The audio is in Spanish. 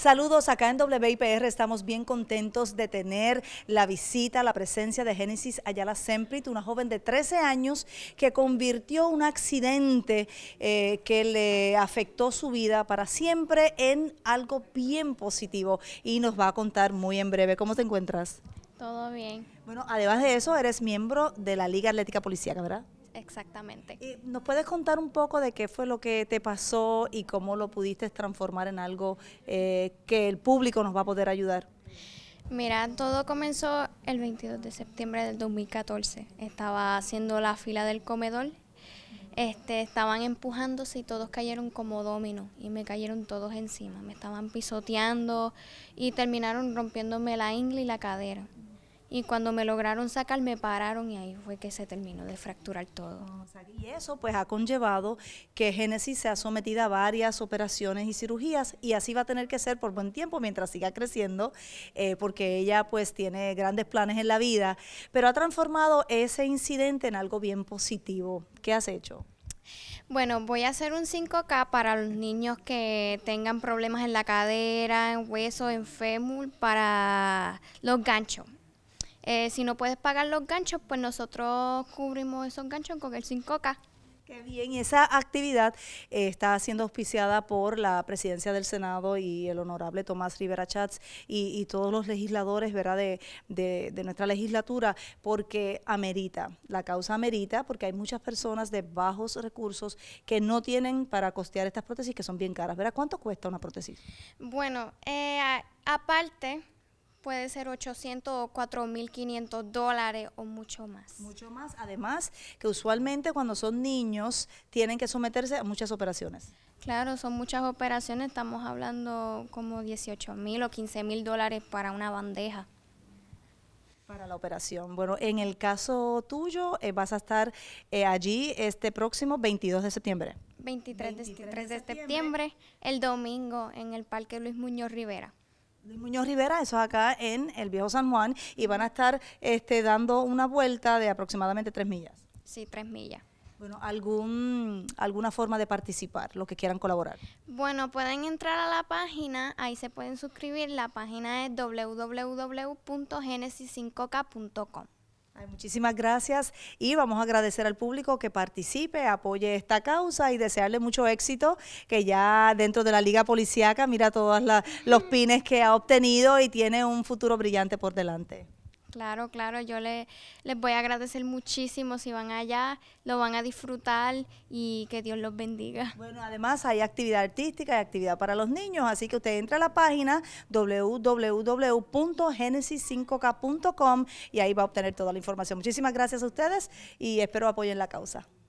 Saludos acá en WIPR, estamos bien contentos de tener la visita, la presencia de Génesis Ayala Semprit, una joven de 13 años que convirtió un accidente eh, que le afectó su vida para siempre en algo bien positivo y nos va a contar muy en breve. ¿Cómo te encuentras? Todo bien. Bueno, además de eso, eres miembro de la Liga Atlética Policía, ¿verdad? Exactamente. Eh, ¿Nos puedes contar un poco de qué fue lo que te pasó y cómo lo pudiste transformar en algo eh, que el público nos va a poder ayudar? Mira, todo comenzó el 22 de septiembre del 2014. Estaba haciendo la fila del comedor. Este, estaban empujándose y todos cayeron como domino y me cayeron todos encima. Me estaban pisoteando y terminaron rompiéndome la ingle y la cadera y cuando me lograron sacar me pararon y ahí fue que se terminó de fracturar todo. Y eso pues ha conllevado que Génesis ha sometido a varias operaciones y cirugías y así va a tener que ser por buen tiempo mientras siga creciendo eh, porque ella pues tiene grandes planes en la vida, pero ha transformado ese incidente en algo bien positivo. ¿Qué has hecho? Bueno, voy a hacer un 5K para los niños que tengan problemas en la cadera, en hueso, en fémur, para los ganchos. Eh, si no puedes pagar los ganchos, pues nosotros cubrimos esos ganchos con el 5K. Qué bien, esa actividad eh, está siendo auspiciada por la presidencia del Senado y el honorable Tomás Rivera Chats y, todos los legisladores ¿verdad? De, nuestra legislatura, porque amerita, la causa amerita, porque hay muchas personas de bajos recursos que no tienen para costear estas prótesis que son bien caras. ¿Cuánto cuesta una prótesis? Bueno, eh, aparte puede ser 800 o 4.500 dólares o mucho más. Mucho más, además que usualmente cuando son niños tienen que someterse a muchas operaciones. Claro, son muchas operaciones, estamos hablando como mil o mil dólares para una bandeja. Para la operación. Bueno, en el caso tuyo, eh, vas a estar eh, allí este próximo 22 de septiembre. 23, de septiembre, el domingo en el Parque Luis Muñoz Rivera. Muñoz Rivera, eso es acá en el Viejo San Juan, y van a estar este, dando una vuelta de aproximadamente tres millas. Sí, tres millas. Bueno, algún, alguna forma de participar, los que quieran colaborar. Bueno, pueden entrar a la página, ahí se pueden suscribir, la página es www.genesis5k.com muchísimas gracias y vamos a agradecer al público que participe, apoye esta causa y desearle mucho éxito, que ya dentro de la Liga Policiaca mira todos los pines que ha obtenido y tiene un futuro brillante por delante. Claro, claro, yo le, les voy a agradecer muchísimo si van allá, lo van a disfrutar y que Dios los bendiga. Bueno, además hay actividad artística y actividad para los niños, así que usted entra a la página www.genesis5k.com y ahí va a obtener toda la información. Muchísimas gracias a ustedes y espero apoyen la causa.